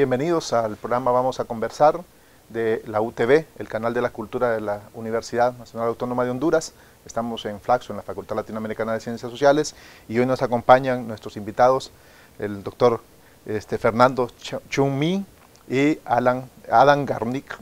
Bienvenidos al programa Vamos a Conversar de la UTV, el canal de la cultura de la Universidad Nacional Autónoma de Honduras. Estamos en Flaxo, en la Facultad Latinoamericana de Ciencias Sociales, y hoy nos acompañan nuestros invitados, el doctor este, Fernando Mi y Alan, Adam Garnick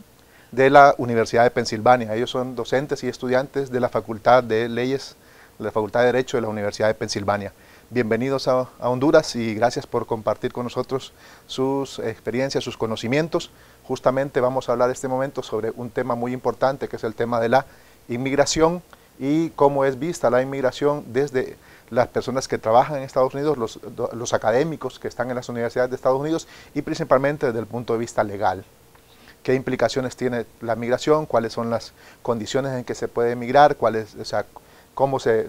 de la Universidad de Pensilvania. Ellos son docentes y estudiantes de la Facultad de Leyes, de la Facultad de Derecho de la Universidad de Pensilvania bienvenidos a, Honduras y gracias por compartir con nosotros sus experiencias, sus conocimientos. Justamente vamos a hablar este momento sobre un tema muy importante que es el tema de la inmigración y cómo es vista la inmigración desde las personas que trabajan en Estados Unidos, los, académicos que están en las universidades de Estados Unidos y principalmente desde el punto de vista legal qué implicaciones tiene la migración, cuáles son las condiciones en que se puede emigrar, cómo se,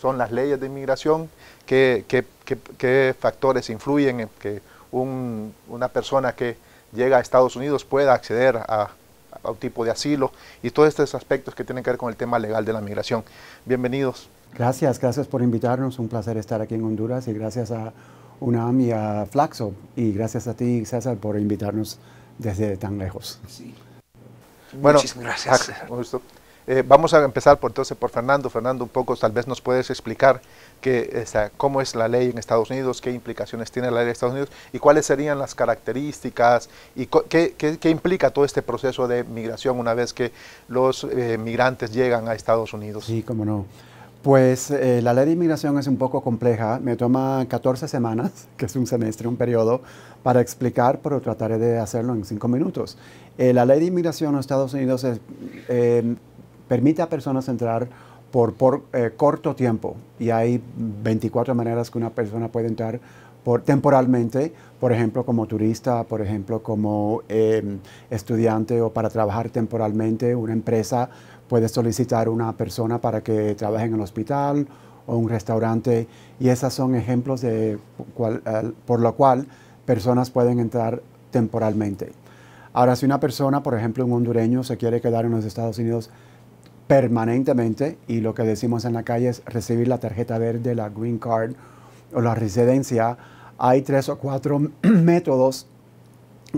son las leyes de inmigración, qué, qué, factores influyen en que una persona que llega a Estados Unidos pueda acceder a, un tipo de asilo y todos estos aspectos que tienen que ver con el tema legal de la migración. Bienvenidos. Gracias, gracias por invitarnos. Un placer estar aquí en Honduras y gracias a UNAM y a Flaxo. Y gracias a ti, César, por invitarnos desde tan lejos. Sí. Bueno, muchísimas gracias. Eh, vamos a empezar por, entonces por Fernando. Fernando, un poco tal vez nos puedes explicar cómo es la ley en Estados Unidos, qué implicaciones tiene la ley de Estados Unidos y cuáles serían las características y qué, implica todo este proceso de migración una vez que los eh, migrantes llegan a Estados Unidos. Sí, cómo no. Pues eh, la ley de inmigración es un poco compleja. Me toma 14 semanas, que es un semestre, un periodo, para explicar, pero trataré de hacerlo en cinco minutos. la ley de inmigración en Estados Unidos es, permite a personas entrar por, eh, corto tiempo y hay 24 maneras que una persona puede entrar temporalmente, por ejemplo, como turista, por ejemplo, como em, estudiante o para trabajar temporalmente. Una empresa puede solicitar una persona para que trabaje en el hospital o un restaurante y esos son ejemplos de por lo cual personas pueden entrar temporalmente. Ahora, si una persona, por ejemplo, un hondureño, se quiere quedar en los Estados Unidos permanentemente y lo que decimos en la calle es recibir la tarjeta verde, la green card o la residencia, hay tres o cuatro métodos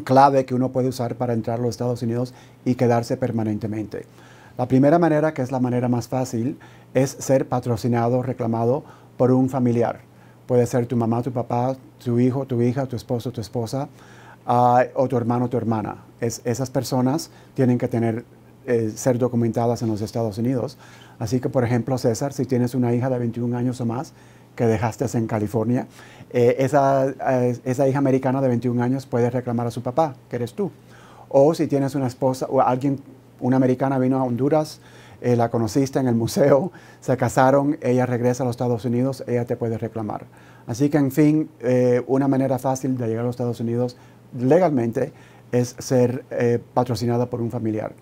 clave que uno puede usar para entrar a los Estados Unidos y quedarse permanentemente. La primera manera, que es la manera más fácil, es ser patrocinado, reclamado por un familiar. Puede ser tu mamá, tu papá, tu hijo, tu hija, tu esposo, tu esposa, ah, o tu hermano, tu hermana. Es, esas personas tienen que tener eh, ser documentadas en los Estados Unidos. Así que, por ejemplo, César, si tienes una hija de 21 años o más que dejaste en California, eh, esa, eh, esa hija americana de 21 años puede reclamar a su papá, que eres tú. O si tienes una esposa o alguien, una americana vino a Honduras, la conociste en el museo, se casaron, ella regresa a los Estados Unidos, ella te puede reclamar. Así que, en fin, una manera fácil de llegar a los Estados Unidos legalmente es ser patrocinada por un familiar.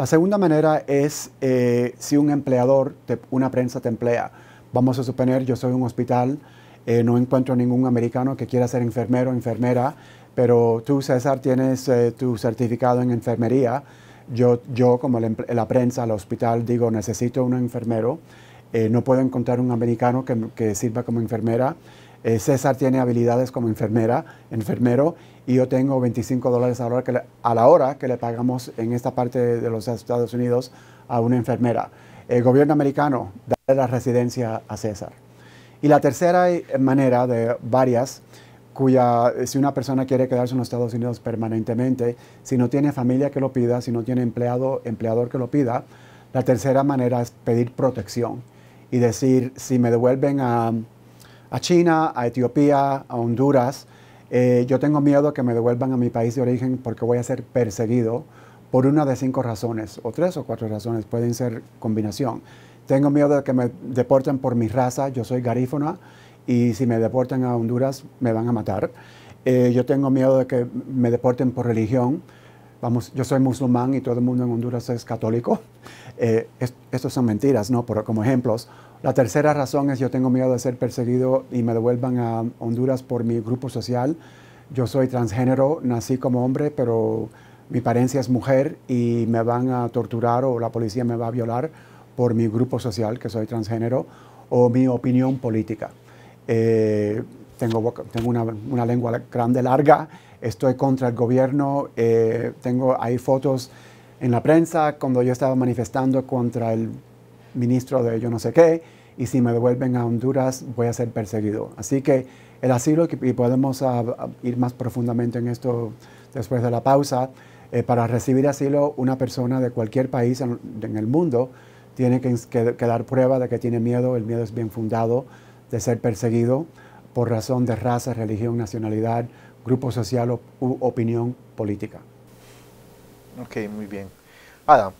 La segunda manera es eh, si un empleador, una prensa te emplea. Vamos a suponer, yo soy un hospital, eh, no encuentro ningún americano que quiera ser enfermero o enfermera, pero tú, César, tienes eh, tu certificado en enfermería. Yo, yo como la, prensa, el hospital, digo, necesito un enfermero. no puedo encontrar un americano que, que sirva como enfermera. César tiene habilidades como enfermera, enfermero, y yo tengo 25 dólares a la hora que le pagamos en esta parte de los Estados Unidos a una enfermera. El gobierno americano da la residencia a César. Y la tercera eh, manera de varias, cuya eh, si una persona quiere quedarse en los Estados Unidos permanentemente, si no tiene familia que lo pida, si no tiene empleado, empleador que lo pida, la tercera manera es pedir protección y decir, si me devuelven a China, a Etiopía, a Honduras, eh, yo tengo miedo de que me devuelvan a mi país de origen porque voy a ser perseguido por una de cinco razones, o tres o cuatro razones, pueden ser combinación. Tengo miedo de que me deporten por mi raza, yo soy garífona, y si me deportan a Honduras me van a matar. Eh, yo tengo miedo de que me deporten por religión. Vamos, yo soy musulmán y todo el mundo en Honduras es católico. Eh, estos son mentiras, ¿no? Pero como ejemplos. La tercera razón es yo tengo miedo de ser perseguido y me devuelvan a Honduras por mi grupo social. Yo soy transgénero, nací como hombre, pero mi parencia es mujer y me van a torturar o la policía me va a violar por mi grupo social, que soy transgénero, o mi opinión política. Eh, tengo, tengo una, una, lengua grande, larga, estoy contra el gobierno, eh, tengo, hay fotos en la prensa cuando yo estaba manifestando contra el ministro de yo no sé qué, y si me devuelven a Honduras voy a ser perseguido. Así que el asilo, y podemos ah, ah, ir más profundamente en esto después de la pausa, eh, para recibir asilo una persona de cualquier país en, el mundo tiene que, dar prueba de que tiene miedo, el miedo es bien fundado, de ser perseguido por razón de raza, religión, nacionalidad, grupo social o u opinión política. Ok, muy bien. Adam,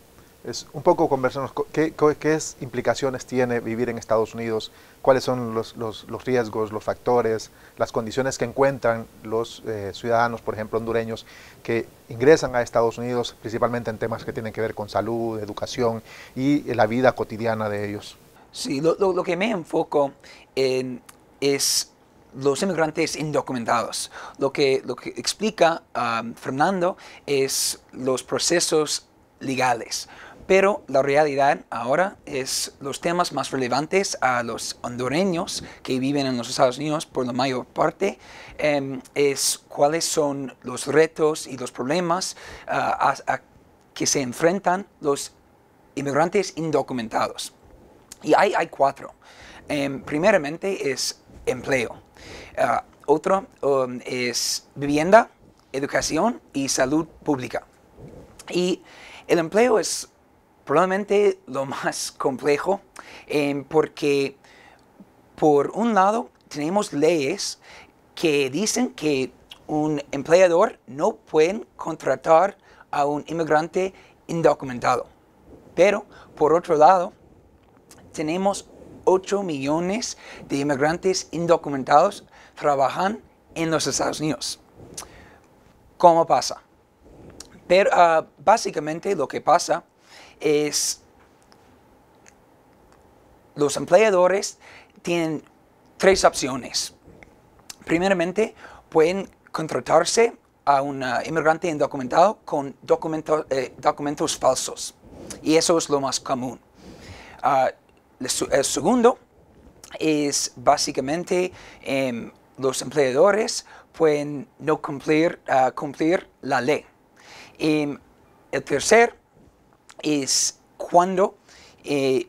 es un poco conversarnos qué, qué implicaciones tiene vivir en Estados Unidos, cuáles son los, los, los riesgos, los factores, las condiciones que encuentran los eh, ciudadanos, por ejemplo, hondureños, que ingresan a Estados Unidos, principalmente en temas que tienen que ver con salud, educación y la vida cotidiana de ellos. Sí, lo, lo, que me enfoco en es los inmigrantes indocumentados. Lo que, lo que explica ah, Fernando es los procesos legales pero la realidad ahora es los temas más relevantes a los hondureños que viven en los Estados Unidos por la mayor parte em, es cuáles son los retos y los problemas ah, a, que se enfrentan los inmigrantes indocumentados. Y hay, cuatro. Em, primeramente es empleo. Ah, otro um, es vivienda, educación y salud pública. Y el empleo es probablemente lo más complejo, eh, porque por un lado tenemos leyes que dicen que un empleador no puede contratar a un inmigrante indocumentado. Pero, por otro lado, tenemos 8 millones de inmigrantes indocumentados trabajan en los Estados Unidos. ¿Cómo pasa? Pero ah, básicamente lo que pasa es los empleadores tienen tres opciones. Primeramente, pueden contratarse a un inmigrante indocumentado con eh, documentos falsos. Y eso es lo más común. Ah, el segundo es básicamente em, los empleadores pueden no cumplir, ah, cumplir la ley. Em, el tercer es cuando eh,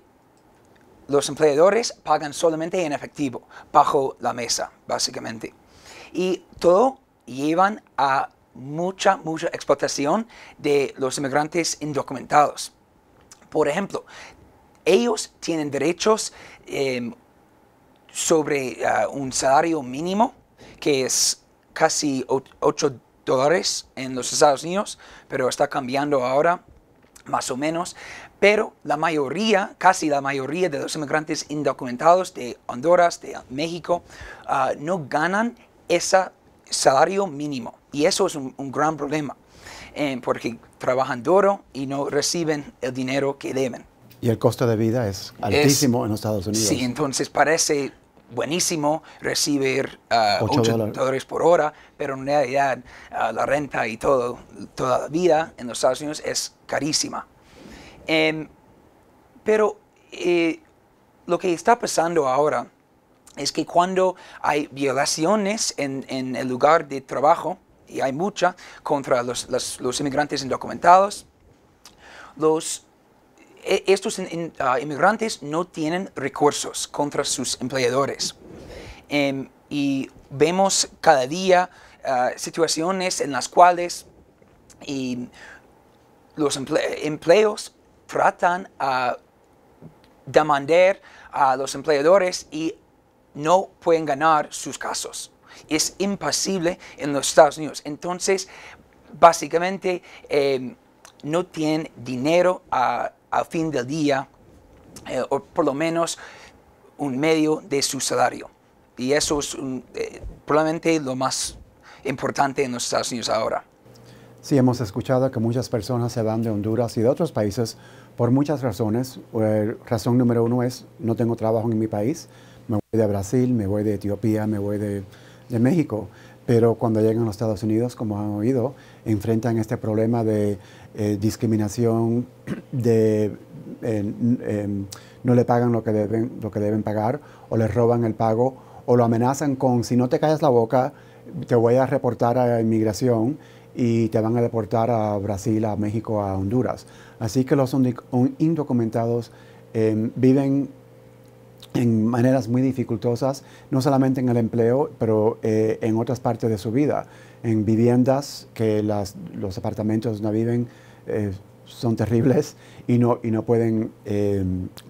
los empleadores pagan solamente en efectivo, bajo la mesa, básicamente. Y todo llevan a mucha, mucha explotación de los inmigrantes indocumentados. Por ejemplo, ellos tienen derechos em, sobre ah, un salario mínimo, que es casi 8 dólares en los Estados Unidos, pero está cambiando ahora más o menos, pero la mayoría, casi la mayoría de los inmigrantes indocumentados de Honduras, de México, ah, no ganan ese salario mínimo. Y eso es un, gran problema, eh, porque trabajan duro y no reciben el dinero que deben. Y el costo de vida es altísimo en los Estados Unidos. Sí, entonces parece buenísimo recibir ah, 8, dólares. por hora, pero en realidad ah, la renta y todo, toda la vida en los Estados Unidos es carísima. Em, pero eh, lo que está pasando ahora es que cuando hay violaciones en, el lugar de trabajo, y hay mucha, contra los inmigrantes indocumentados, los e, estos ah, inmigrantes no tienen recursos contra sus empleadores. Em, y vemos cada día ah, situaciones en las cuales los empleos tratan a demandar a los empleadores y no pueden ganar sus casos. Es imposible en los Estados Unidos. Entonces, básicamente, em, no tienen dinero a ah, a fin del día, eh, o por lo menos un medio de su salario. Y eso es eh, probablemente lo más importante en los Estados Unidos ahora. Sí, hemos escuchado que muchas personas se van de Honduras y de otros países por muchas razones. Eh, razón número uno es, no tengo trabajo en mi país, me voy de Brasil, me voy de Etiopía, me voy de, de México. Pero cuando llegan a los Estados Unidos, como han oído, enfrentan este problema de eh, discriminación, de eh, eh, no le pagan lo que, deben, lo que deben pagar o les roban el pago o lo amenazan con si no te callas la boca te voy a reportar a inmigración y te van a deportar a Brasil, a México, a Honduras. Así que los indocumentados em, viven en maneras muy dificultosas, no solamente en el empleo, pero en otras partes de su vida, en viviendas que los apartamentos no viven eh, son terribles y no, y no pueden eh,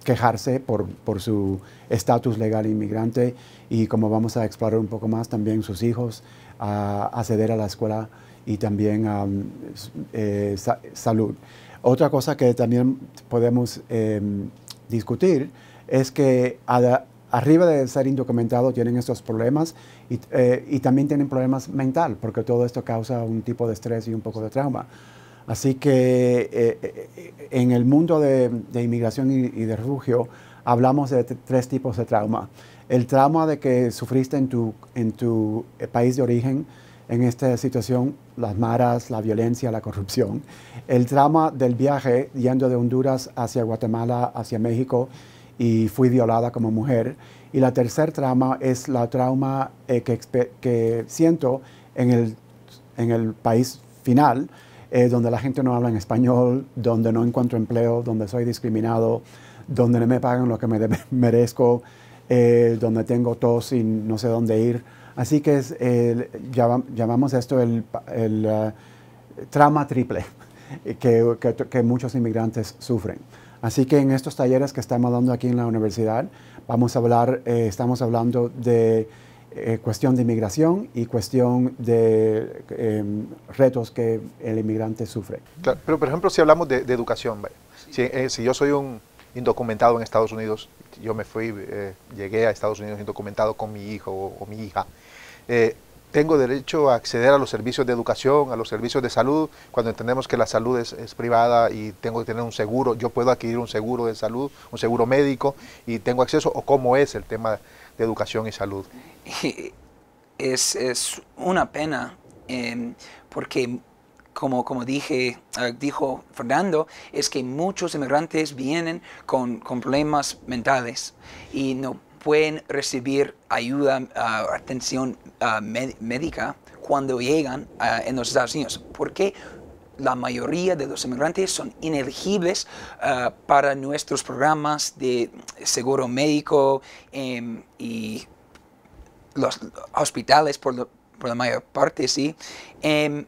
quejarse por, por su estatus legal inmigrante y como vamos a explorar un poco más también sus hijos a acceder a la escuela y también a eh, salud. Otra cosa que también podemos discutir es que arriba de ser indocumentado tienen estos problemas y, y también tienen problemas mental porque todo esto causa un tipo de estrés y un poco de trauma. Así que eh, eh, eh, en el mundo de, inmigración y, de refugio hablamos de tres tipos de trauma. El trauma de que sufriste en tu, en tu país de origen, en esta situación, las maras, la violencia, la corrupción. El trauma del viaje yendo de Honduras hacia Guatemala, hacia México, y fui violada como mujer. Y la tercer trauma es la trauma que, que, siento en el, en el país final, eh, donde la gente no habla en español, donde no encuentro empleo, donde soy discriminado, donde no me pagan lo que me merezco, eh, donde tengo tos y no sé dónde ir. Así que es, llamamos esto el, el eh, triple que, que, muchos inmigrantes sufren. Así que en estos talleres que estamos dando aquí en la universidad, vamos a hablar, estamos hablando de eh, cuestión de inmigración y cuestión de em, retos que el inmigrante sufre. pero por ejemplo, si hablamos de, educación, eh, Si, yo soy un indocumentado en Estados Unidos, yo me fui, eh, llegué a Estados Unidos indocumentado con mi hijo o, mi hija, tengo derecho a acceder a los servicios de educación, a los servicios de salud, cuando entendemos que la salud es, es, privada y tengo que tener un seguro, yo puedo adquirir un seguro de salud, un seguro médico y tengo acceso, o cómo es el tema de educación y salud. Es, una pena em, porque como, como dije, ah, dijo Fernando, es que muchos inmigrantes vienen con, problemas mentales y no pueden recibir ayuda, o ah, atención ah, médica cuando llegan en los Estados Unidos. ¿Por qué? la mayoría de los inmigrantes son inelegibles eh, para nuestros programas de seguro médico em, y los hospitales por, la mayor parte, sí. Em,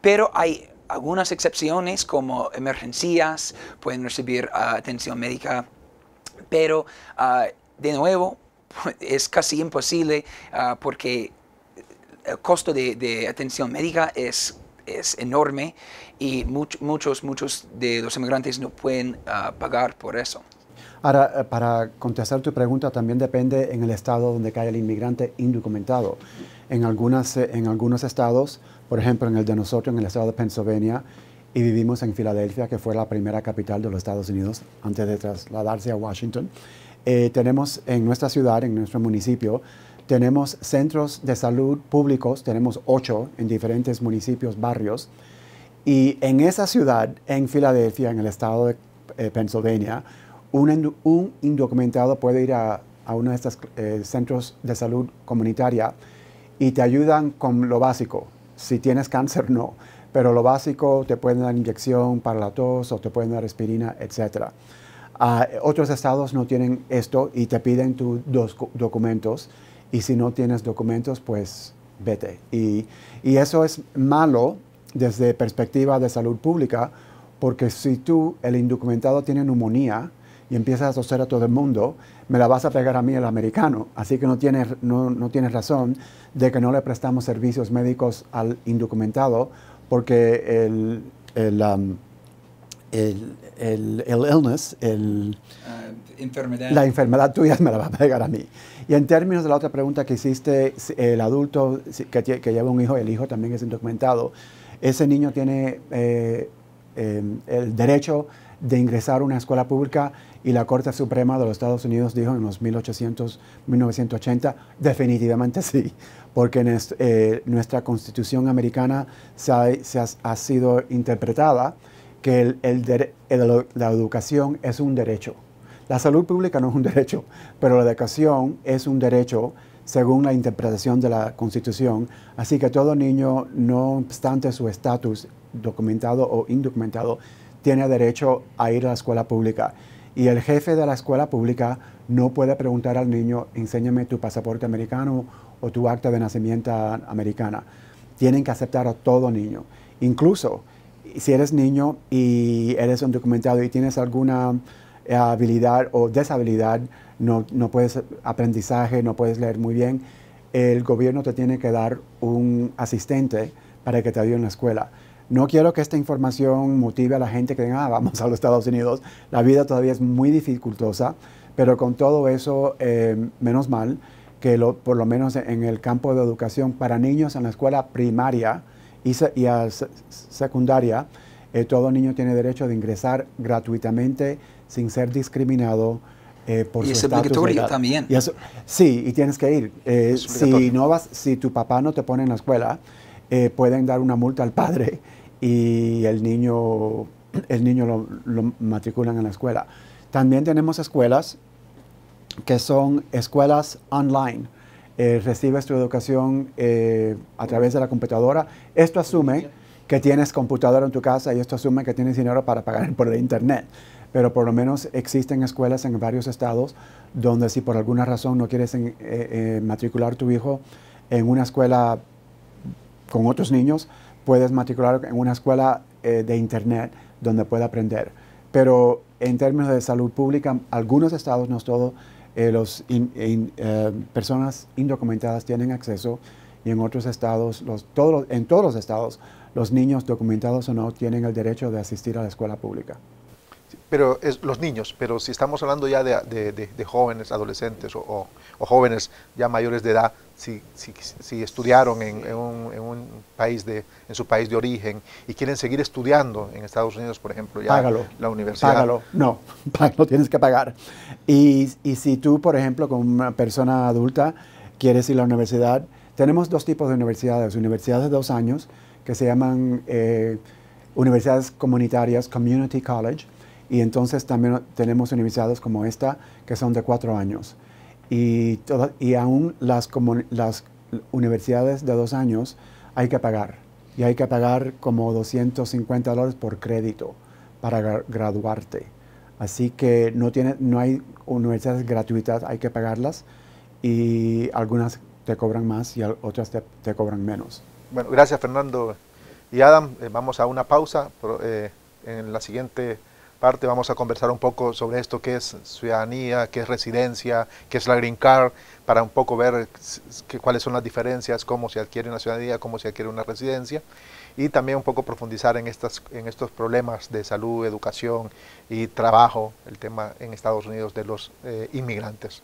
pero hay algunas excepciones como emergencias, pueden recibir ah, atención médica, pero ah, de nuevo es casi imposible ah, porque el costo de atención médica es es enorme y muchos, muchos de los inmigrantes no pueden ah, pagar por eso. Ahora, eh, para contestar tu pregunta, también depende en el estado donde cae el inmigrante indocumentado. En, algunas, eh, en algunos estados, por ejemplo, en el de nosotros, en el estado de Pensilvania, y vivimos en Filadelfia, que fue la primera capital de los Estados Unidos antes de trasladarse a Washington, eh, tenemos en nuestra ciudad, en nuestro municipio, tenemos centros de salud públicos, tenemos ocho en diferentes municipios, barrios. Y en esa ciudad, en Filadelfia, en el estado de eh, Pensilvania, un, indocumentado puede ir a, uno de estos eh, centros de salud comunitaria y te ayudan con lo básico. Si tienes cáncer, no. Pero lo básico, te pueden dar inyección para la tos o te pueden dar aspirina, etc. Ah, otros estados no tienen esto y te piden tus dos documentos y si no tienes documentos, pues vete. Y, y eso es malo desde perspectiva de salud pública, porque si tú, el indocumentado, tiene neumonía y empiezas a toser a todo el mundo, me la vas a pegar a mí, el americano. Así que no tienes, no, no tienes razón de que no le prestamos servicios médicos al indocumentado, porque el, el, um, el illness, ah, la enfermedad tuya me la va a pegar a mí. Y en términos de la otra pregunta que hiciste, el adulto que, lleva un hijo, el hijo también es indocumentado, ese niño tiene eh, em, el derecho de ingresar a una escuela pública y la Corte Suprema de los Estados Unidos dijo en los 1800, 1980, definitivamente sí, porque en eh, nuestra constitución americana se ha, sido interpretada que la educación es un derecho. La salud pública no es un derecho, pero la educación es un derecho según la interpretación de la Constitución. Así que todo niño, no obstante su estatus documentado o indocumentado, tiene derecho a ir a la escuela pública. Y el jefe de la escuela pública no puede preguntar al niño, enséñame tu pasaporte americano o tu acta de nacimiento americana. Tienen que aceptar a todo niño. Incluso si eres niño y eres indocumentado y tienes alguna eh, habilidad o deshabilidad, no, no puedes aprendizaje, no puedes leer muy bien, el gobierno te tiene que dar un asistente para que te ayude en la escuela. No quiero que esta información motive a la gente que diga, ah, vamos a los Estados Unidos, la vida todavía es muy dificultosa, pero con todo eso, eh, menos mal que por lo menos en el campo de educación para niños en la escuela primaria y, secundaria, eh, todo niño tiene derecho de ingresar gratuitamente sin ser discriminado eh, por y su es también. sí, y tienes que ir. Eh, si, no vas, si tu papá no te pone en la escuela, eh, pueden dar una multa al padre y el niño, el niño lo, matriculan en la escuela. También tenemos escuelas que son escuelas online. Eh, recibes tu educación a través de la computadora. Esto asume que tienes computadora en tu casa y esto asume que tienes dinero para pagar por el Internet pero por lo menos existen escuelas en varios estados donde si por alguna razón no quieres eh, eh, matricular tu hijo en una escuela con otros niños, puedes matricular en una escuela eh, de internet donde pueda aprender. Pero en términos de salud pública, algunos estados, no todos, las personas indocumentadas tienen acceso y en otros estados, todos, en todos los estados, los niños documentados o no tienen el derecho de asistir a la escuela pública pero es los niños, pero si estamos hablando ya de, jóvenes, adolescentes o, jóvenes ya mayores de edad, si, estudiaron en, un, país de, en su país de origen y quieren seguir estudiando en Estados Unidos, por ejemplo, ya la universidad. Págalo, no, lo tienes que pagar. Y, si tú, por ejemplo, como una persona adulta, quieres ir a la universidad, tenemos dos tipos de universidades, universidades de dos años, que se llaman eh, universidades comunitarias, community college, y entonces también tenemos universidades como esta que son de cuatro años. Y, y aún las, como, las universidades de dos años hay que pagar. Y hay que pagar como 250 dólares por crédito para graduarte. Así que no, tiene, no hay universidades gratuitas, hay que pagarlas. Y algunas te cobran más y otras te, te cobran menos. Bueno, gracias Fernando y Adam. Eh, vamos a una pausa. Eh, en la siguiente parte vamos a conversar un poco sobre esto, qué es ciudadanía, qué es residencia, qué es la green card, para un poco ver cuáles son las diferencias, cómo se adquiere una ciudadanía, cómo se adquiere una residencia, y también un poco profundizar en, estas, en estos problemas de salud, educación y trabajo, el tema en Estados Unidos de los eh, inmigrantes.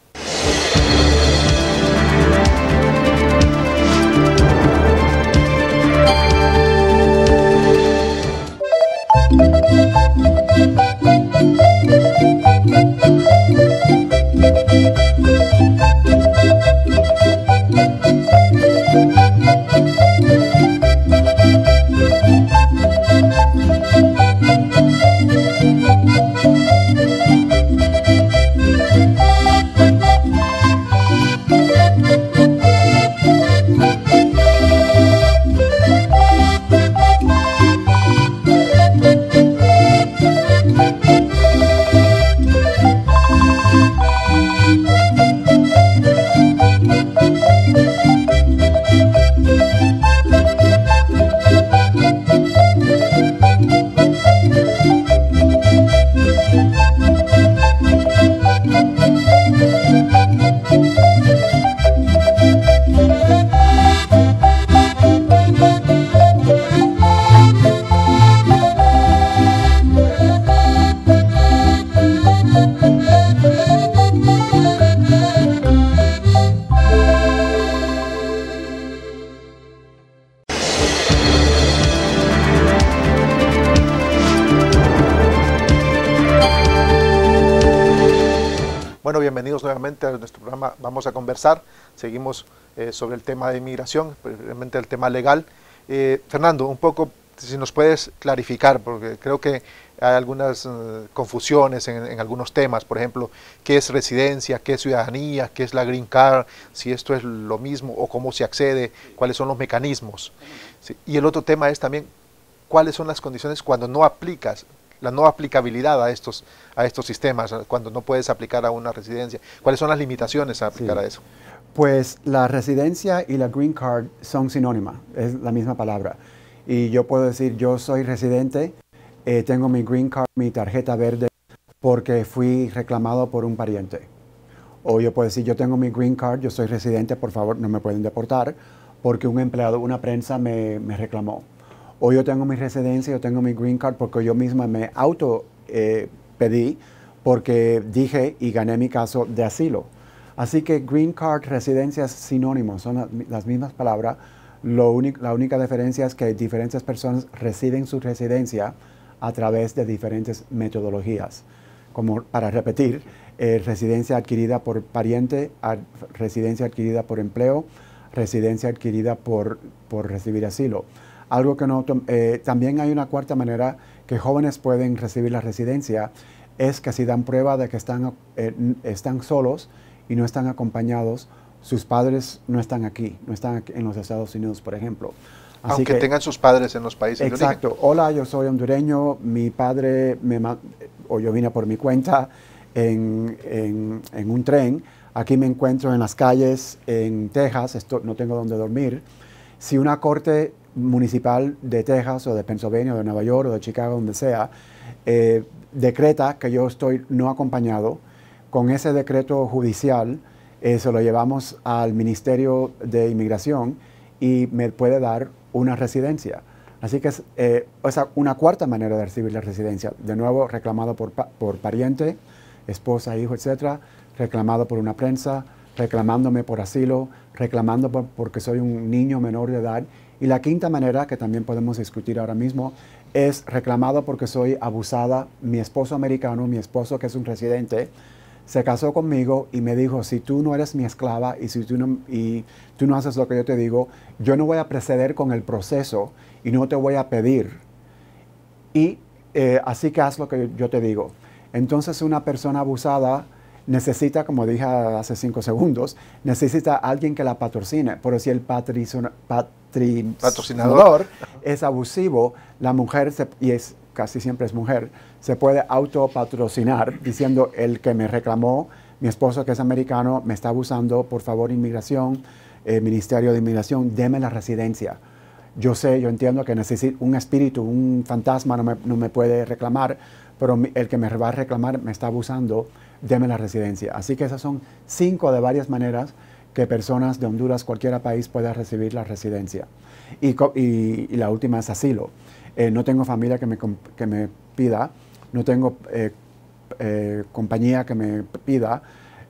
Bueno, bienvenidos nuevamente a nuestro programa Vamos a conversar. Seguimos eh, sobre el tema de inmigración, realmente el tema legal. Eh, Fernando, un poco si nos puedes clarificar, porque creo que hay algunas eh, confusiones en, algunos temas, por ejemplo, qué es residencia, qué es ciudadanía, qué es la green card, si esto es lo mismo o cómo se accede, cuáles son los mecanismos. Y el otro tema es también cuáles son las condiciones cuando no aplicas la no aplicabilidad a estos, a estos sistemas cuando no puedes aplicar a una residencia? ¿Cuáles son las limitaciones a aplicar a eso? Pues la residencia y la green card son sinónimas, es la misma palabra. Y yo puedo decir, yo soy residente, eh, tengo mi green card, mi tarjeta verde, porque fui reclamado por un pariente. O yo puedo decir, yo tengo mi green card, yo soy residente, por favor, no me pueden deportar, porque un empleado, una prensa me reclamó o yo tengo mi residencia, yo tengo mi green card porque yo misma me auto eh, pedí porque dije y gané mi caso de asilo. Así que green card, residencia sinónimo, son las, mismas palabras. la única diferencia es que diferentes personas reciben su residencia a través de diferentes metodologías. Como para repetir, eh, residencia adquirida por pariente, residencia adquirida por empleo, residencia adquirida por recibir asilo. Algo que no, eh, también hay una cuarta manera que jóvenes pueden recibir la residencia, es que si dan prueba de que están, eh, están solos y no están acompañados, sus padres no están aquí, no están en los Estados Unidos, por ejemplo. Así Aunque que, tengan sus padres en los países. Exacto. Hola, yo soy hondureño, mi padre me o yo vine por mi cuenta en, en, en un tren. Aquí me encuentro en las calles en Texas, esto, no tengo dónde dormir. Si una corte municipal de Texas o de Pennsylvania o de Nueva York o de Chicago, donde sea, eh, decreta que yo estoy no acompañado, con ese decreto judicial eh, se lo llevamos al Ministerio de Inmigración y me puede dar una residencia. Así que es eh, una cuarta manera de recibir la residencia. De nuevo, reclamado por, pariente, esposa, hijo, etcétera, reclamado por una prensa, reclamándome por asilo, reclamando porque soy un niño menor de edad y la quinta manera, que también podemos discutir ahora mismo, es reclamado porque soy abusada. Mi esposo americano, mi esposo que es un residente, se casó conmigo y me dijo, si tú no eres mi esclava y si tú no, haces lo que yo te digo, yo no voy a preceder con el proceso y no te voy a pedir. Y eh, así que haz lo que yo te digo. Entonces una persona abusada necesita, como dije hace cinco segundos, necesita alguien que la patrocine. Pero si el patrocinador es abusivo, la mujer, y es casi siempre es mujer, se puede autopatrocinar diciendo el que me reclamó, mi esposo que es americano, me está abusando, por favor, inmigración, eh, Ministerio de Inmigración, deme la residencia yo sé, yo entiendo que necesito un espíritu, un fantasma no me, no me, puede reclamar, pero el que me va a reclamar me está abusando deme la residencia. Así que esas son cinco de varias maneras que personas de Honduras, cualquier país, puedan recibir la residencia. Y, la última es asilo. Eh, no tengo familia que me, que me pida, no tengo eh, eh, compañía que me pida,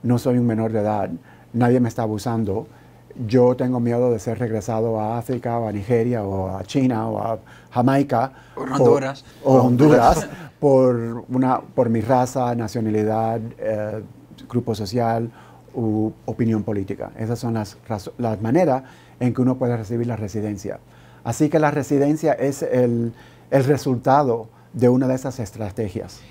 no soy un menor de edad, nadie me está abusando yo tengo miedo de ser regresado a África o a Nigeria o a China o a Jamaica o Honduras, por, una, por mi raza, nacionalidad, eh, grupo social u opinión política. Esas son las, maneras en que uno puede recibir la residencia. Así que la residencia es el, el resultado de una de esas estrategias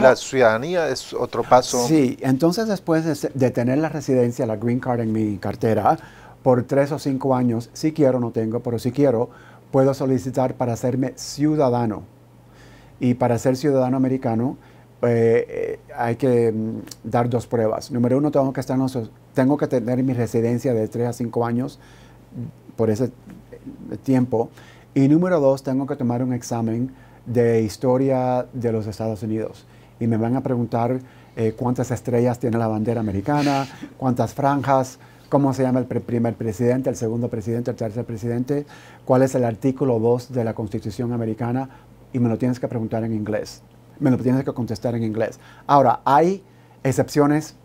la ciudadanía es otro paso. Sí, entonces después de tener la residencia, la green card en mi cartera, por tres o cinco años, si quiero, no tengo, pero si quiero, puedo solicitar para hacerme ciudadano. Y para ser ciudadano americano, eh, eh, hay que mm, dar dos pruebas. Número uno, tengo que, estar tengo que tener mi residencia de tres a cinco años mm, por ese eh, tiempo. Y número dos, tengo que tomar un examen de historia de los Estados Unidos y me van a preguntar eh, cuántas estrellas tiene la bandera americana, cuántas franjas, cómo se llama el primer presidente, el segundo presidente, el tercer presidente, cuál es el artículo 2 de la Constitución americana y me lo tienes que preguntar en inglés, me lo tienes que contestar en inglés. Ahora, hay excepciones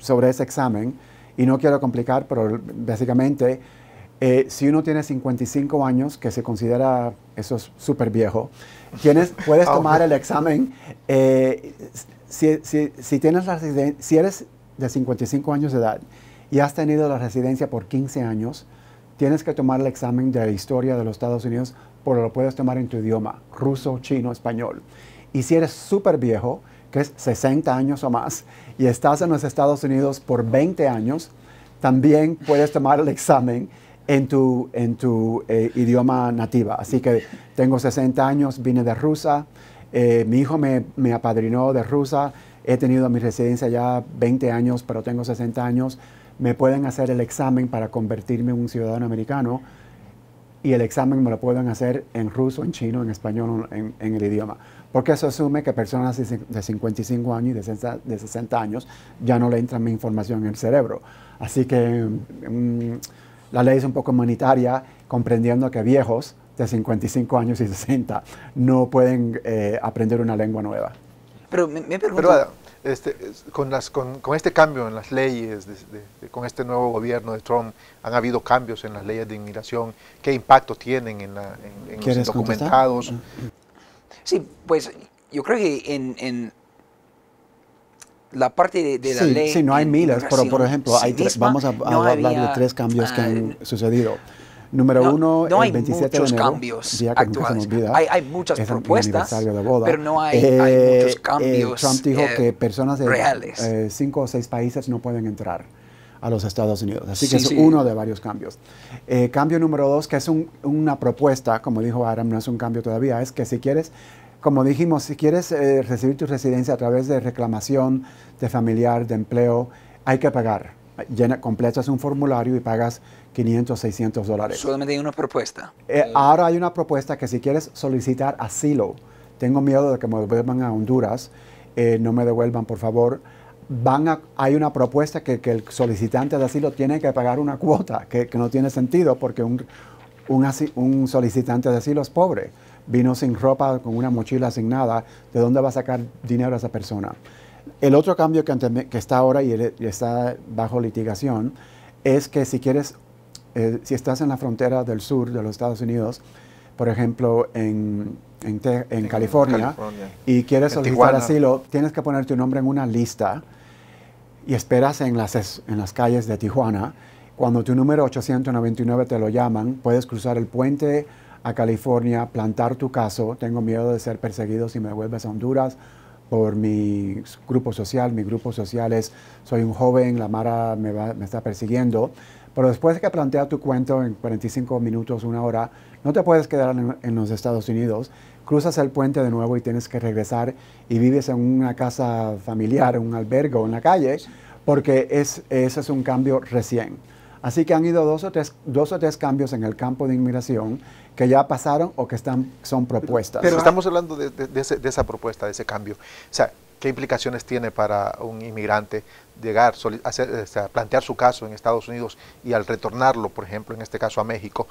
sobre ese examen y no quiero complicar, pero básicamente eh, si uno tiene 55 años, que se considera, eso es súper viejo, puedes tomar el examen. Eh, si, tienes la si eres de 55 años de edad y has tenido la residencia por 15 años, tienes que tomar el examen de la historia de los Estados Unidos, pero lo puedes tomar en tu idioma, ruso, chino, español. Y si eres súper viejo, que es 60 años o más, y estás en los Estados Unidos por 20 años, también puedes tomar el examen en tu, en tu eh, idioma nativa. Así que tengo 60 años, vine de Rusia, eh, mi hijo me, me, apadrinó de Rusia, he tenido mi residencia ya 20 años, pero tengo 60 años, me pueden hacer el examen para convertirme en un ciudadano americano y el examen me lo pueden hacer en ruso, en chino, en español, en, en el idioma. Porque eso asume que personas de 55 años y de 60, de 60 años ya no le entra mi información en el cerebro. Así que... Mm, la ley es un poco humanitaria, comprendiendo que viejos de 55 años y 60 no pueden eh, aprender una lengua nueva. Pero me, pregunto... Este, con, las, con, este cambio en las leyes, con este nuevo gobierno de Trump, han habido cambios en las leyes de inmigración. ¿Qué impacto tienen en, los documentados? Ah. Sí, pues yo creo que en la parte de, la ley. Sí, no hay miles, pero por ejemplo, vamos a, hablar de tres cambios que han sucedido. Número uno, el 27 de enero, cambios hay, muchas propuestas, de boda. pero no hay, hay eh, muchos eh, cambios. Trump dijo eh, que personas de cinco o seis países no pueden entrar a los Estados Unidos. Así que es uno de varios cambios. cambio número dos, que es una propuesta, como dijo Aram, no es un cambio todavía, es que si quieres como dijimos, si quieres eh, recibir tu residencia a través de reclamación de familiar, de empleo, hay que pagar. Llena, completas un formulario y pagas 500, 600 dólares. Solamente hay una propuesta. Eh, ahora hay una propuesta que si quieres solicitar asilo, tengo miedo de que me devuelvan a Honduras, eh, no me devuelvan, por favor. Van a, hay una propuesta que, el solicitante de asilo tiene que pagar una cuota, que, no tiene sentido porque un, un, un solicitante de asilo es pobre vino sin ropa, con una mochila, sin nada, ¿de dónde va a sacar dinero a esa persona? El otro cambio que, que está ahora y, está bajo litigación es que si quieres, eh, si estás en la frontera del sur de los Estados Unidos, por ejemplo, en, en, California, y quieres solicitar asilo, tienes que poner tu nombre en una lista y esperas en las, en las calles de Tijuana. Cuando tu número 899 te lo llaman, puedes cruzar el puente a California, plantar tu caso. Tengo miedo de ser perseguido si me vuelves a Honduras por mi grupo social. Mi grupo social es, soy un joven, la Mara me, va, me está persiguiendo. Pero después de que plantea tu cuento en 45 minutos, una hora, no te puedes quedar en, los Estados Unidos. Cruzas el puente de nuevo y tienes que regresar y vives en una casa familiar, un albergo, en la calle, porque es, ese es un cambio recién. Así que han ido dos o tres, dos o tres cambios en el campo de inmigración que ya pasaron o que están, son propuestas. Pero, estamos hablando de, esa propuesta, de ese cambio. O sea, ¿qué implicaciones tiene para un inmigrante llegar, hacer, plantear su caso en Estados Unidos y al retornarlo, por ejemplo, en este caso a México,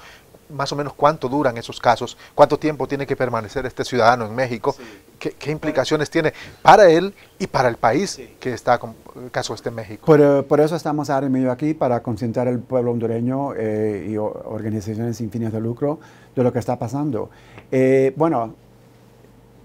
más o menos cuánto duran esos casos, cuánto tiempo tiene que permanecer este ciudadano en México, qué, qué, implicaciones tiene para él y para el país que está con el caso este en México. Por, eh, por, eso estamos ahora en medio aquí, para concientar al pueblo hondureño eh, y organizaciones sin fines de lucro de lo que está pasando. Eh, bueno,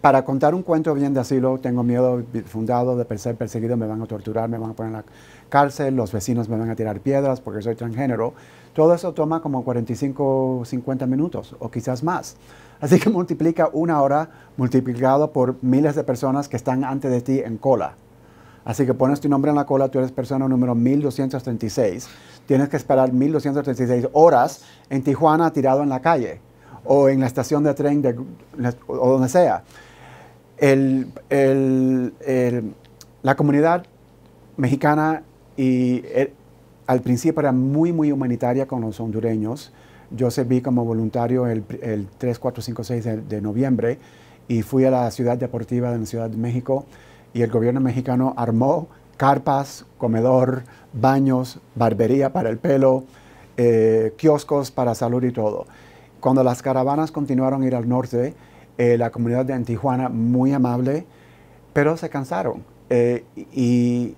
para contar un cuento bien de asilo, tengo miedo fundado de ser perseguido, me van a torturar, me van a poner en la cárcel, los vecinos me van a tirar piedras porque soy transgénero. Todo eso toma como 45, 50 minutos o quizás más. Así que multiplica una hora multiplicado por miles de personas que están antes de ti en cola. Así que pones tu nombre en la cola, tú eres persona número 1236. Tienes que esperar 1236 horas en Tijuana tirado en la calle o en la estación de tren de, o donde sea. la comunidad mexicana y al principio era muy, muy humanitaria con los hondureños. Yo serví como voluntario el, 3, 4, 5, 6 de, noviembre y fui a la ciudad deportiva de la Ciudad de México y el gobierno mexicano armó carpas, comedor, baños, barbería para el pelo, eh, kioscos para salud y todo. Cuando las caravanas continuaron a ir al norte, eh, la comunidad de Antijuana, muy amable, pero se cansaron. Eh, y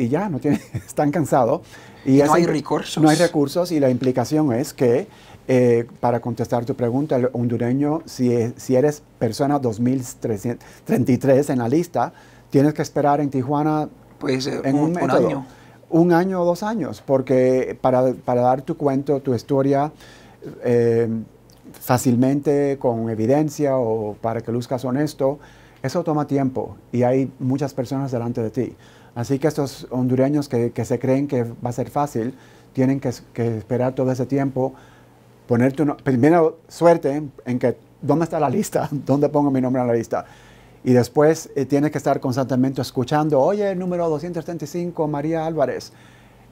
y ya, no tiene están cansados. Y, no hay recursos. No hay recursos y la implicación es que, eh, para contestar tu pregunta, el hondureño, si, eres persona 2,333 en la lista, tienes que esperar en Tijuana pues, eh, un, año. Un año o dos años, porque para, dar tu cuento, tu historia, eh, fácilmente, con evidencia o para que luzcas honesto, eso toma tiempo y hay muchas personas delante de ti. Así que estos hondureños que, se creen que va a ser fácil, tienen que, esperar todo ese tiempo, ponerte una, primero suerte en, que dónde está la lista, dónde pongo mi nombre en la lista. Y después eh, tienes que estar constantemente escuchando, oye, número 235, María Álvarez.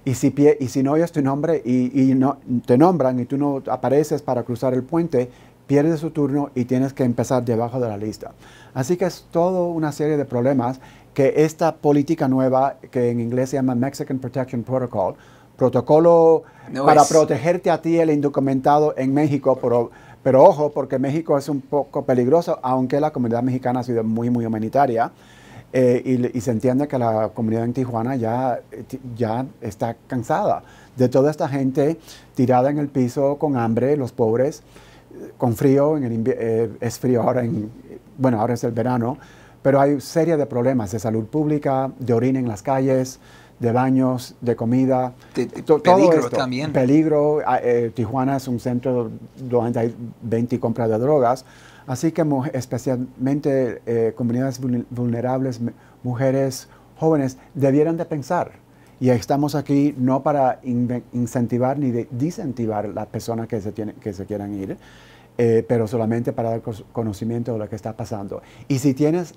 Y si, y si no oyes tu nombre y, y no, te nombran y tú no apareces para cruzar el puente, pierdes su turno y tienes que empezar debajo de la lista. Así que es toda una serie de problemas que esta política nueva, que en inglés se llama Mexican Protection Protocol, protocolo para protegerte a ti el indocumentado en México, pero, pero ojo, porque México es un poco peligroso, aunque la comunidad mexicana ha sido muy, muy humanitaria. Eh, y, se entiende que la comunidad en Tijuana ya, eh, ya está cansada de toda esta gente tirada en el piso con hambre, los pobres con frío, eh, es frío ahora, en, bueno, ahora es el verano, pero hay serie de problemas de salud pública, de orina en las calles, de baños, de comida. peligro también. Peligro. Ah, eh, Tijuana es un centro donde hay 20 compras de drogas. Así que especialmente eh, comunidades vulnerables, mujeres, jóvenes, debieran de pensar. Y estamos aquí no para incentivar ni de a las personas que se, que se quieran ir, eh, pero solamente para dar conocimiento de lo que está pasando. Y si tienes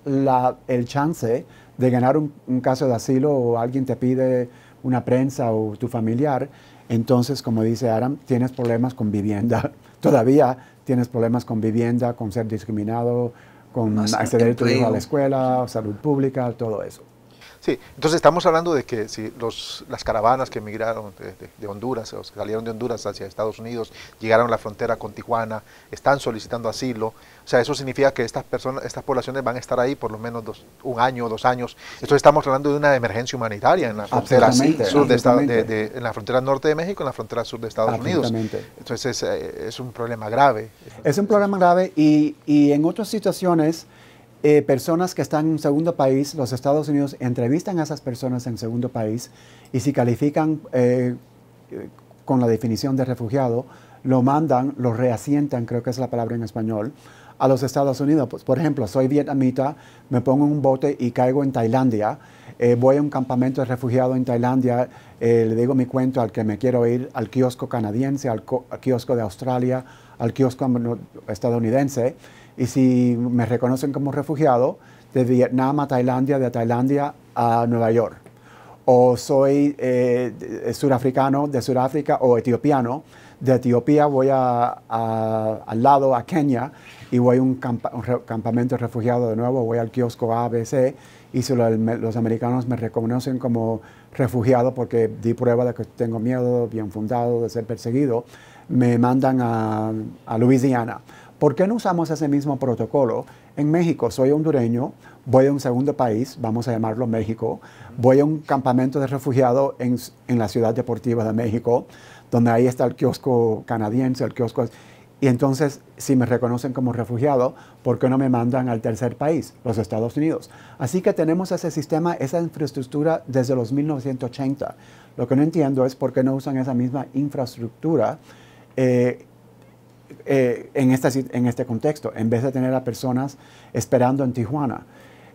el chance de ganar un, caso de asilo o alguien te pide una prensa o tu familiar, entonces, como dice Aram, tienes problemas con vivienda. Todavía tienes problemas con vivienda, con ser discriminado, con acceder tu hijo a la escuela, salud pública, todo eso. Sí, entonces estamos hablando de que si los, las caravanas que emigraron de, Honduras, o salieron de Honduras hacia Estados Unidos, llegaron a la frontera con Tijuana, están solicitando asilo, o sea, eso significa que estas personas, estas poblaciones van a estar ahí por lo menos un año, o dos años. Entonces estamos hablando de una emergencia humanitaria en la frontera sur de, en la frontera norte de México, en la frontera sur de Estados Unidos. Entonces eh, es, un problema grave. Es un problema grave y, y en otras situaciones eh, personas que están en un segundo país, los Estados Unidos entrevistan a esas personas en segundo país y si califican eh, eh, con la definición de refugiado, lo mandan, lo reasientan, creo que es la palabra en español, a los Estados Unidos. Pues, por ejemplo, soy vietnamita, me pongo en un bote y caigo en Tailandia, voy a un campamento de refugiados en Tailandia, le digo mi cuento al que me quiero ir, al kiosco canadiense, al kiosco de Australia, al kiosco estadounidense y si me reconocen como refugiado, de Vietnam a Tailandia, de Tailandia a Nueva York. O soy eh, surafricano de Sudáfrica o etiopiano. De Etiopía voy al lado, a Kenia, y voy a un, campamento de campamento refugiado de nuevo, voy al kiosco ABC, y si los, americanos me reconocen como refugiado porque di prueba de que tengo miedo bien fundado de ser perseguido, me mandan a, a Luisiana. ¿Por qué no usamos ese mismo protocolo? En México soy hondureño, voy a un segundo país, vamos a llamarlo México, voy a un campamento de refugiados en, la ciudad deportiva de México, donde ahí está el kiosco canadiense, el kiosco... Y entonces, si me reconocen como refugiado, ¿por qué no me mandan al tercer país, los Estados Unidos? Así que tenemos ese sistema, esa infraestructura desde los 1980. Lo que no entiendo es por qué no usan esa misma infraestructura eh, eh, en, este contexto, en vez de tener a personas esperando en Tijuana.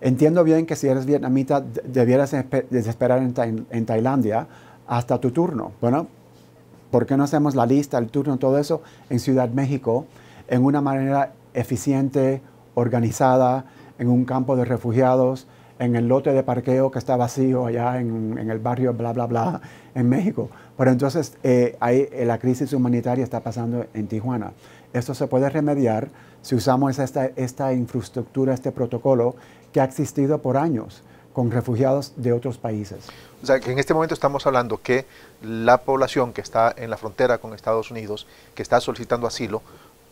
Entiendo bien que si eres vietnamita debieras esperar en, en Tailandia hasta tu turno. Bueno, ¿por qué no hacemos la lista, el turno, todo eso en Ciudad México en una manera eficiente, organizada, en un campo de refugiados? en el lote de parqueo que está vacío allá en, en el barrio bla, bla, bla, en México. Pero entonces eh, ahí, eh, la crisis humanitaria está pasando en Tijuana. Esto se puede remediar si usamos esta, esta infraestructura, este protocolo que ha existido por años con refugiados de otros países. O sea, que en este momento estamos hablando que la población que está en la frontera con Estados Unidos, que está solicitando asilo,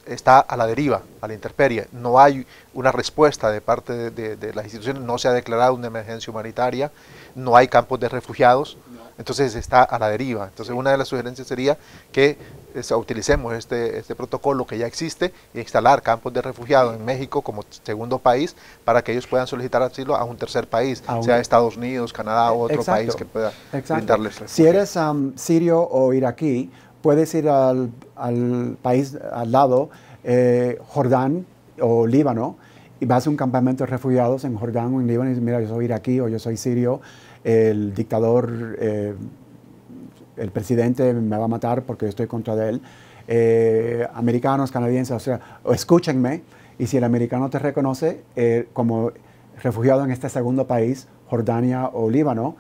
está a la deriva, a la intemperie. No hay una respuesta de parte de, las instituciones, no se ha declarado una emergencia humanitaria, no hay campos de refugiados, entonces está a la deriva. Entonces una de las sugerencias sería que eh, utilicemos este, este protocolo que ya existe e instalar campos de refugiados en México como segundo país para que ellos puedan solicitar asilo a un tercer país, sea Estados Unidos, Canadá o otro país que pueda brindarles Si eres um, sirio o iraquí, puedes ir al, país al lado, eh, Jordán o Líbano, y vas a un campamento de refugiados en Jordán o en Líbano y mira, yo soy iraquí o yo soy sirio, el dictador, eh, el presidente me va a matar porque estoy contra él. Eh, americanos, canadienses, o sea, escúchenme, y si el americano te reconoce como refugiado en este segundo país, Jordania o Líbano,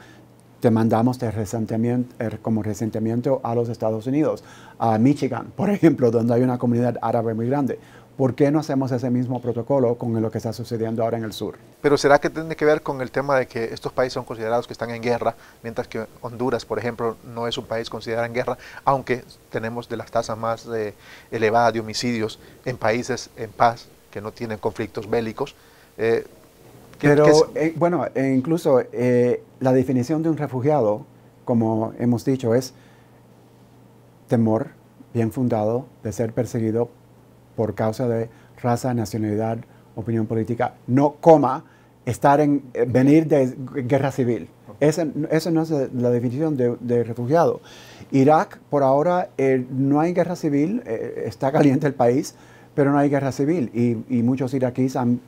te de como resentimiento a los Estados Unidos, a Michigan, por ejemplo, donde hay una comunidad árabe muy grande. ¿Por qué no hacemos ese mismo protocolo con lo que está sucediendo ahora en el sur? Pero ¿será que tiene que ver con el tema de que estos países son considerados que están en guerra, mientras que Honduras, por ejemplo, no es un país considerado en guerra, aunque tenemos de las tasas más elevadas de homicidios en países en paz que no tienen conflictos bélicos? Eh, pero, eh, bueno, e incluso eh, la definición de un refugiado, como hemos dicho, es temor bien fundado de ser perseguido por causa de raza, nacionalidad, opinión política, no coma, estar en, eh, venir de guerra civil. Esa, no es la definición de, refugiado. Irak, por ahora, no hay guerra civil, está caliente el país, pero no hay guerra civil y muchos iraquíes han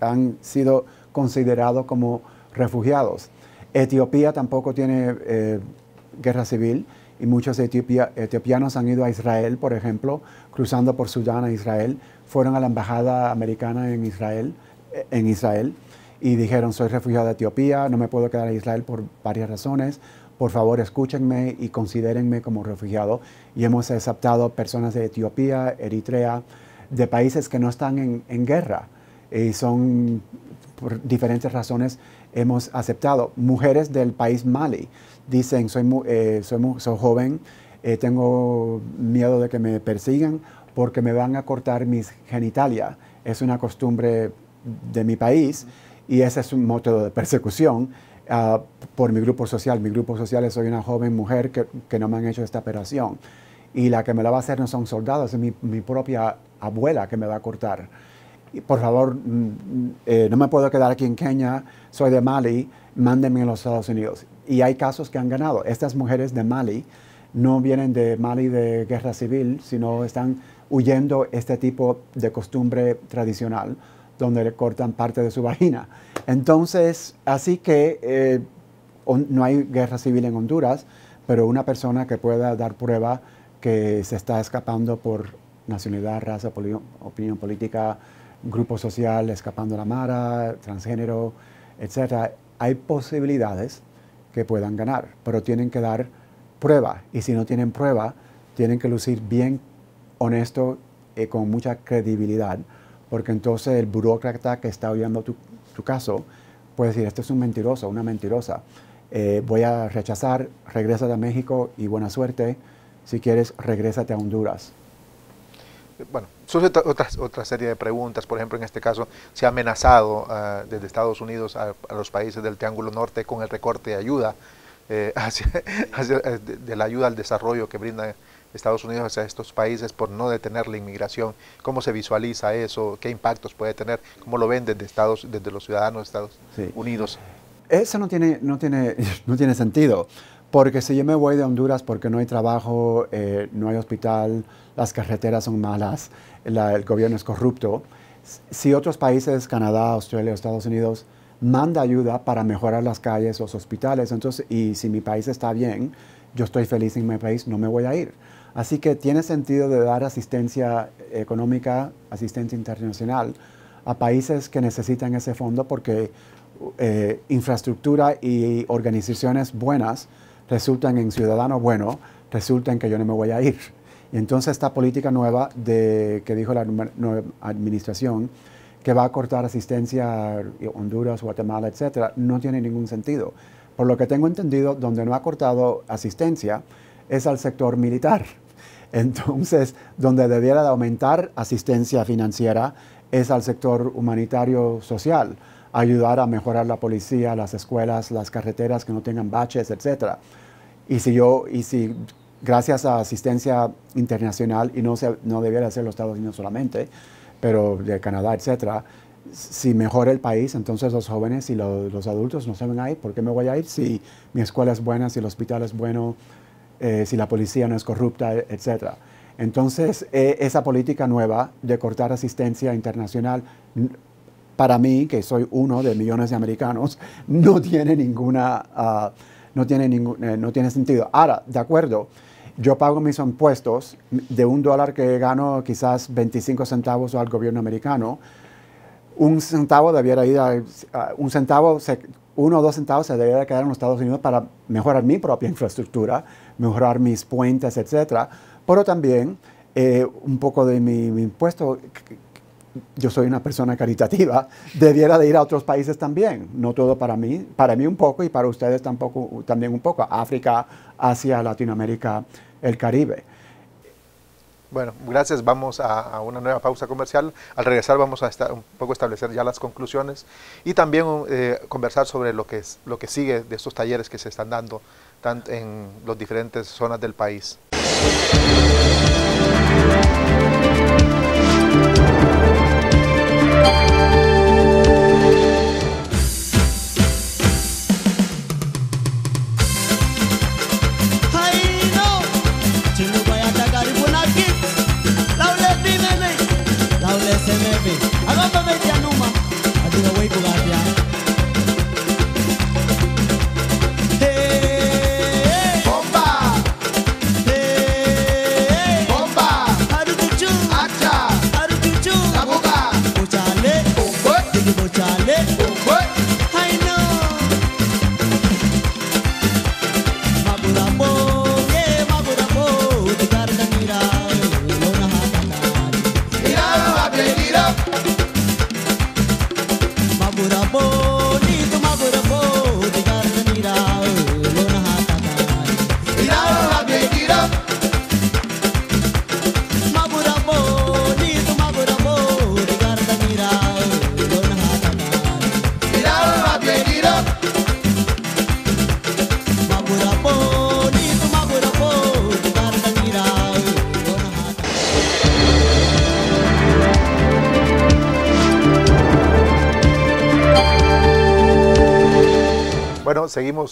han sido considerados como refugiados. Etiopía tampoco tiene eh, guerra civil y muchos etiopianos han ido a Israel, por ejemplo, cruzando por Sudán a Israel, fueron a la embajada americana en Israel, eh, en Israel y dijeron, soy refugiado de Etiopía, no me puedo quedar en Israel por varias razones, por favor escúchenme y considérenme como refugiado. Y hemos aceptado personas de Etiopía, Eritrea, de países que no están en, en guerra y son por diferentes razones hemos aceptado. Mujeres del país Mali dicen, soy, eh, soy, soy joven, eh, tengo miedo de que me persigan porque me van a cortar mis genitalia. Es una costumbre de mi país y ese es un método de persecución ah, por mi grupo social. Mi grupo social es soy una joven mujer que, que, no me han hecho esta operación. Y la que me la va a hacer no son soldados, es mi, mi propia abuela que me va a cortar. por favor, mm, mm, eh, no me puedo quedar aquí en Kenia, soy de Mali, mándenme a los Estados Unidos. Y hay casos que han ganado. Estas mujeres de Mali no vienen de Mali de guerra civil, sino están huyendo este tipo de costumbre tradicional, donde le cortan parte de su vagina. Entonces, así que eh, no hay guerra civil en Honduras, pero una persona que pueda dar prueba que se está escapando por nacionalidad, raza, opinión política, grupo social, escapando la mara, transgénero, etc. Hay posibilidades que puedan ganar, pero tienen que dar prueba. Y si no tienen prueba, tienen que lucir bien honesto y con mucha credibilidad, porque entonces el burócrata que está oyendo tu, caso puede decir, este es un mentiroso, una mentirosa. Eh, voy a rechazar, regresa a México y buena suerte. Si quieres, regrésate a Honduras bueno, surge otra, otra serie de preguntas, por ejemplo, en este caso, se ha amenazado ah, desde Estados Unidos a, los países del Triángulo Norte con el recorte de ayuda, eh, hacia, eh, de, la ayuda al desarrollo que brinda Estados Unidos hacia estos países por no detener la inmigración. ¿Cómo se visualiza eso? ¿Qué impactos puede tener? ¿Cómo lo ven desde, Estados, desde los ciudadanos de Estados Unidos? Eso no tiene, no, tiene, no tiene sentido, porque si yo me voy de Honduras porque no hay trabajo, eh, no hay hospital, las carreteras son malas, el gobierno es corrupto, si otros países, Canadá, Australia, Estados Unidos, manda ayuda para mejorar las calles, los hospitales, entonces, y si mi país está bien, yo estoy feliz en mi país, no me voy a ir. Así que tiene sentido de dar asistencia económica, asistencia internacional a países que necesitan ese fondo porque eh, infraestructura y organizaciones buenas resultan en ciudadano bueno, resulta en que yo no me voy a ir. Y entonces esta política nueva de, que dijo la nueva administración, que va a cortar asistencia a Honduras, Guatemala, etcétera, no tiene ningún sentido. Por lo que tengo entendido, donde no ha cortado asistencia es al sector militar. Entonces, donde debiera de aumentar asistencia financiera es al sector humanitario social, ayudar a mejorar la policía, las escuelas, las carreteras que no tengan baches, etcétera. Y si yo, y si gracias a asistencia internacional, y no, se, no debiera ser los Estados Unidos solamente, pero de Canadá, etcétera, si mejora el país, entonces los jóvenes y los adultos no saben ahí, ¿Por qué me voy a ir si mi escuela es buena, si el hospital es bueno, eh, si la policía no es corrupta, etcétera? Entonces, e, esa política nueva de cortar asistencia internacional, para mí, que soy uno de millones de americanos, no tiene ninguna... Ah, no tiene, ningún, eh, no tiene sentido. Ahora, de acuerdo, yo pago mis impuestos mm, de un dólar que gano quizás 25 centavos al gobierno americano, un centavo debiera ir a, un centavo, uno o dos centavos se debería quedar en los Estados Unidos para mejorar mi propia infraestructura, mejorar mis puentes, etcétera, pero también eh, un poco de mi impuesto yo soy una persona caritativa, debiera de ir a otros países también, no todo para mí, para mí un poco y para ustedes tampoco, también un poco, África, Asia, Latinoamérica, el Caribe. Bueno, gracias. Vamos a, una nueva pausa comercial. Al regresar vamos a estar un poco establecer ya las conclusiones y también eh, conversar sobre lo que, es, lo que sigue de estos talleres que se están dando tanto en las diferentes zonas del país. se I love the media numa. I did away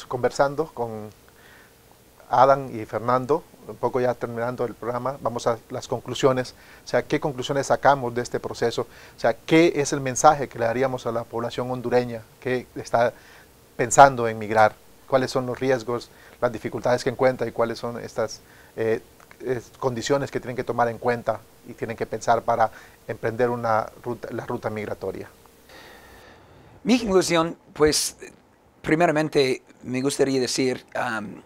conversando con Adam y Fernando, un poco ya terminando el programa, vamos a las conclusiones, o sea, qué conclusiones sacamos de este proceso, o sea, qué es el mensaje que le daríamos a la población hondureña que está pensando en migrar, cuáles son los riesgos, las dificultades que encuentra y cuáles son estas eh, condiciones que tienen que tomar en cuenta y tienen que pensar para emprender una la ruta migratoria. Mi conclusión, pues primeramente me gustaría decir, um,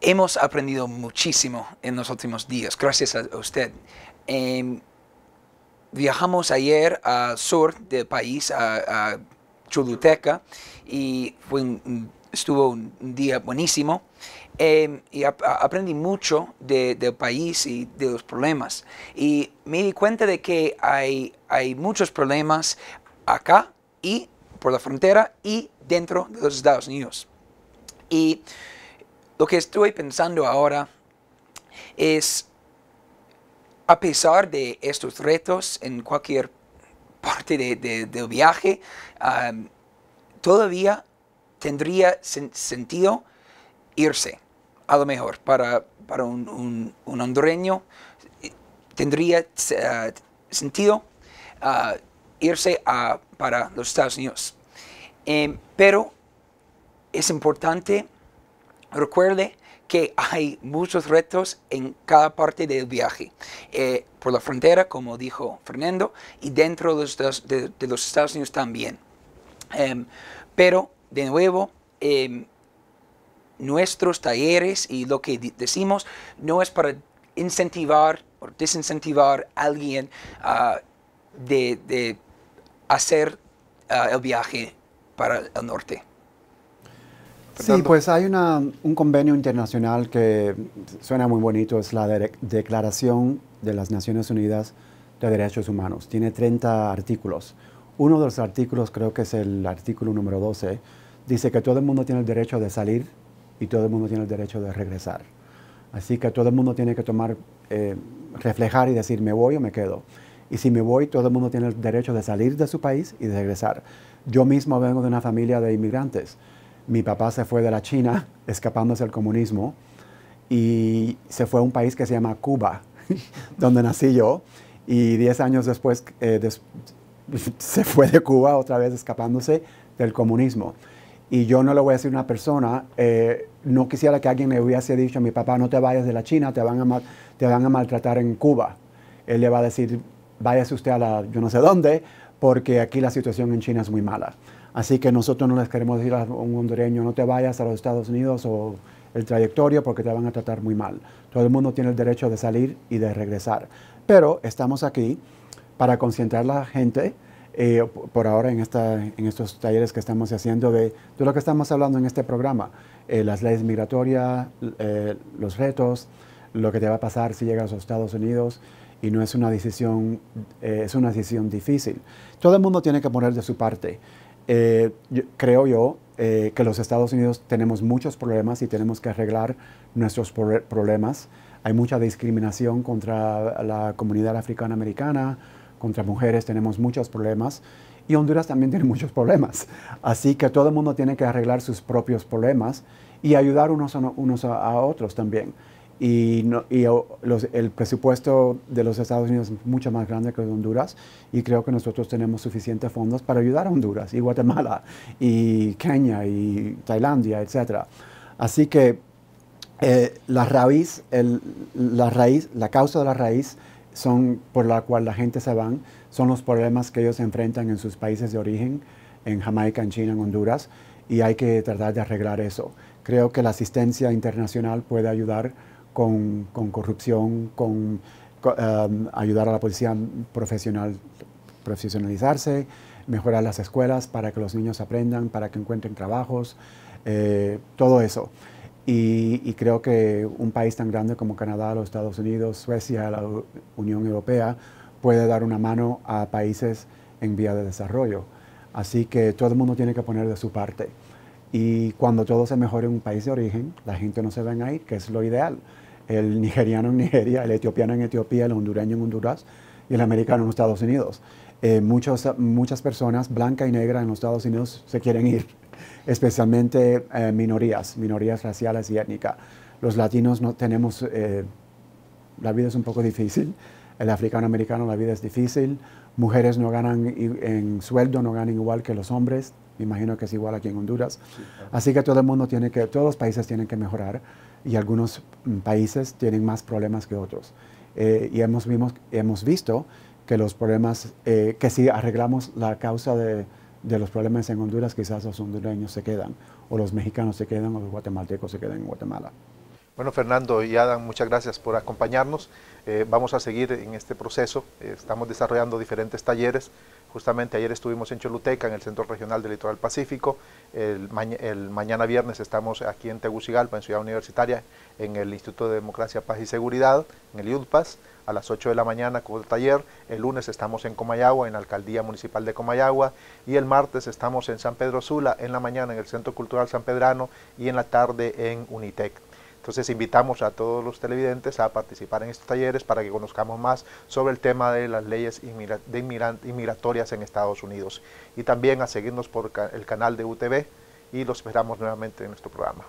hemos aprendido muchísimo en los últimos días, gracias a usted. Em, viajamos ayer al sur del país, a, a y fue estuvo un día buenísimo. Em, y aprendí mucho del país y de los problemas. Y me di cuenta de que hay, hay muchos problemas acá y por la frontera y dentro de los Estados Unidos. Y lo que estoy pensando ahora es, a pesar de estos retos en cualquier parte de, del viaje, todavía tendría sentido irse, a lo mejor, para, un, hondureño, tendría eh, sentido ah, irse a para los Estados Unidos. Em, pero es importante, recuerde que hay muchos retos en cada parte del viaje, eh, por la frontera, como dijo Fernando, y dentro de los, Estados Unidos también. Em, pero, de nuevo, em, nuestros talleres y lo que decimos no es para incentivar o desincentivar a alguien ah, de hacer ah, el viaje para el norte. Sí, pues hay un convenio internacional que suena muy bonito, es la Declaración de las Naciones Unidas de Derechos Humanos. Tiene 30 artículos. Uno de los artículos, creo que es el artículo número 12, dice que todo el mundo tiene el derecho de salir y todo el mundo tiene el derecho de regresar. Así que todo el mundo tiene que tomar, eh, reflejar y decir, me voy o me quedo. Y si me voy, todo el mundo tiene el derecho de salir de su país y de regresar. Yo mismo vengo de una familia de inmigrantes. Mi papá se fue de la China, escapándose del comunismo, y se fue a un país que se llama Cuba, donde nací yo. Y 10 años después eh, se fue de Cuba otra vez escapándose del comunismo. Y yo no le voy a decir a una persona, eh, no quisiera que alguien me hubiese dicho a mi papá, no te vayas de la China, te van a, te van a maltratar en Cuba. Él le va a decir, váyase usted a la yo no sé dónde, porque aquí la situación en China es muy mala. Así que nosotros no les queremos decir a un hondureño, no te vayas a los Estados Unidos o el trayectorio porque te van a tratar muy mal. Todo el mundo tiene el derecho de salir y de regresar. Pero estamos aquí para concentrar la gente, eh, por ahora en, estos talleres que estamos haciendo, de, todo lo que estamos hablando en este programa, eh, las leyes migratorias, eh, los retos, lo que te va a pasar si llegas a los Estados Unidos, y no es una decisión, eh, es una decisión difícil. Todo el mundo tiene que poner de su parte. Eh, creo yo eh, que los Estados Unidos tenemos muchos problemas y tenemos que arreglar nuestros problemas. Hay mucha discriminación contra la comunidad africana americana, contra mujeres tenemos muchos problemas y Honduras también tiene muchos problemas. Así que todo el mundo tiene que arreglar sus propios problemas y ayudar unos a otros también y, el presupuesto de los Estados Unidos es mucho más grande que el de Honduras y creo que nosotros tenemos suficientes fondos para ayudar a Honduras y Guatemala y Kenia y Tailandia, etc. Así que eh, la raíz, la raíz, la causa de la raíz son por la cual la gente se van, son los problemas que ellos enfrentan en sus países de origen, en Jamaica, en China, en Honduras, y hay que tratar de arreglar eso. Creo que la asistencia internacional puede ayudar con, con corrupción, con, um, ayudar a la policía profesional, profesionalizarse, mejorar las escuelas para que los niños aprendan, para que encuentren trabajos, eh, todo eso. Y, y, creo que un país tan grande como Canadá, los Estados Unidos, Suecia, la Unión Europea, puede dar una mano a países en vía de desarrollo. Así que todo el mundo tiene que poner de su parte. Y cuando todo se mejore en un país de origen, la gente no se va a ir, que es lo ideal el nigeriano en Nigeria, el etiopiano en Etiopía, el hondureño en Honduras y el americano en Estados Unidos. Eh, muchas personas blanca y negra, en los Estados Unidos se quieren ir, especialmente eh, minorías, minorías raciales y étnicas. Los latinos no tenemos, eh, la vida es un poco difícil, el africano-americano la vida es difícil, mujeres no ganan en sueldo, no ganan igual que los hombres, me imagino que es igual aquí en Honduras. Así que todo el mundo tiene que, todos los países tienen que mejorar y algunos mm, países tienen más problemas que otros. Eh, y hemos, vimos, hemos visto que los problemas, eh, que si arreglamos la causa de, los problemas en Honduras, quizás los hondureños se quedan, o los mexicanos se quedan, o los guatemaltecos se quedan en Guatemala. Bueno, Fernando y Adam, muchas gracias por acompañarnos. Eh, vamos a seguir en este proceso. estamos desarrollando diferentes talleres Justamente ayer estuvimos en Choluteca, en el Centro Regional del Litoral Pacífico. El, mañana viernes estamos aquí en Tegucigalpa, en Ciudad Universitaria, en el Instituto de Democracia, Paz y Seguridad, en el IUDPAS, a las 8 de la mañana como taller. El lunes estamos en Comayagua, en la Alcaldía Municipal de Comayagua. Y el martes estamos en San Pedro Sula, en la mañana en el Centro Cultural San Pedrano y en la tarde en Unitec. Entonces invitamos a todos los televidentes a participar en estos talleres para que conozcamos más sobre el tema de las leyes de inmigratorias en Estados Unidos y también a seguirnos por el canal de UTV y los esperamos nuevamente en nuestro programa.